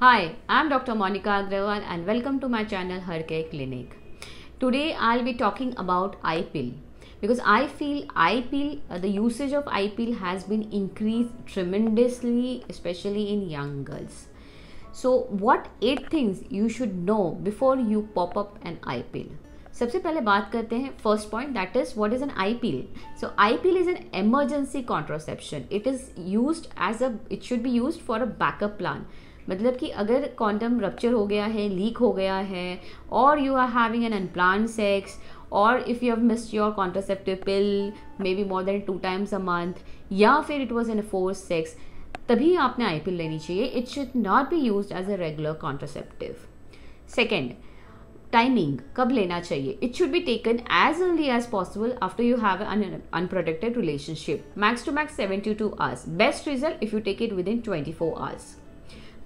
Hi, I'm Dr. Monica Agrawal and welcome to my channel Care Clinic. Today I'll be talking about eye pill because I feel eye pill, uh, the usage of eye pill has been increased tremendously, especially in young girls. So, what eight things you should know before you pop up an eye pill? सबसे पहले बात करते हैं first point that is what is an I pill so I pill is an emergency contraception it is used as a it should be used for a backup plan मतलब कि अगर quantum rupture हो गया है leak हो गया है और you are having an unplanned sex और if you have miss your contraceptive pill may be more than two times a month या फिर it was an force sex तभी आपने आई पिल लेनी चाहिए it should not be use as a regular contraceptive second timing कब लेना चाहिए it should be taken as early as possible after you have an unprotected relationship max to max seventy two hours best result if you take it within twenty four hours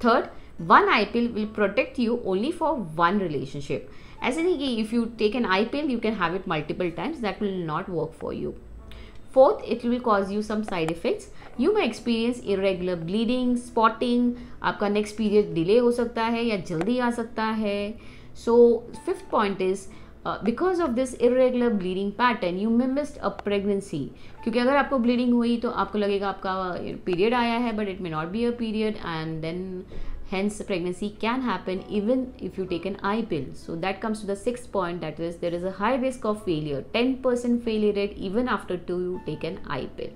Third, one eye pill will protect you only for one relationship. As in, if you take an eye pill, you can have it multiple times. That will not work for you. Fourth, it will cause you some side effects. You may experience irregular bleeding, spotting, आपका next period delay हो सकता है या So, fifth point is Uh, because of this irregular bleeding pattern you missed a pregnancy क्योंकि अगर आपको bleeding हुई तो आपको लगेगा आपका पीरियड आया है but it may not be a period and then hence pregnancy can happen even if you take an eye pill so that comes to the sixth point that is there is a high risk of failure 10% failure rate even after two you take an eye pill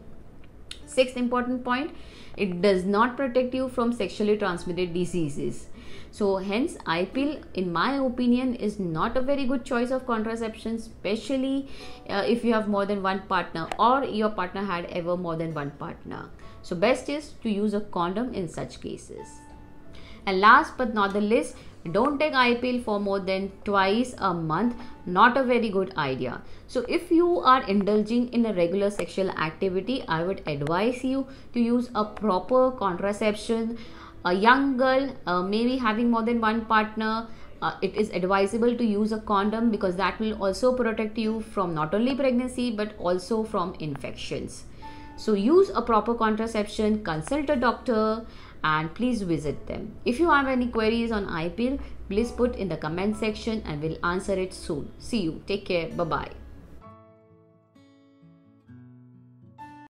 Sixth important point, it does not protect you from sexually transmitted diseases. So hence I feel, in my opinion is not a very good choice of contraception especially uh, if you have more than one partner or your partner had ever more than one partner. So best is to use a condom in such cases. And last but not the least, don't take eye pill for more than twice a month not a very good idea so if you are indulging in a regular sexual activity i would advise you to use a proper contraception a young girl uh, maybe having more than one partner uh, it is advisable to use a condom because that will also protect you from not only pregnancy but also from infections so use a proper contraception consult a doctor and please visit them. If you have any queries on IPL, please put in the comment section and we'll answer it soon. See you. Take care. Bye bye.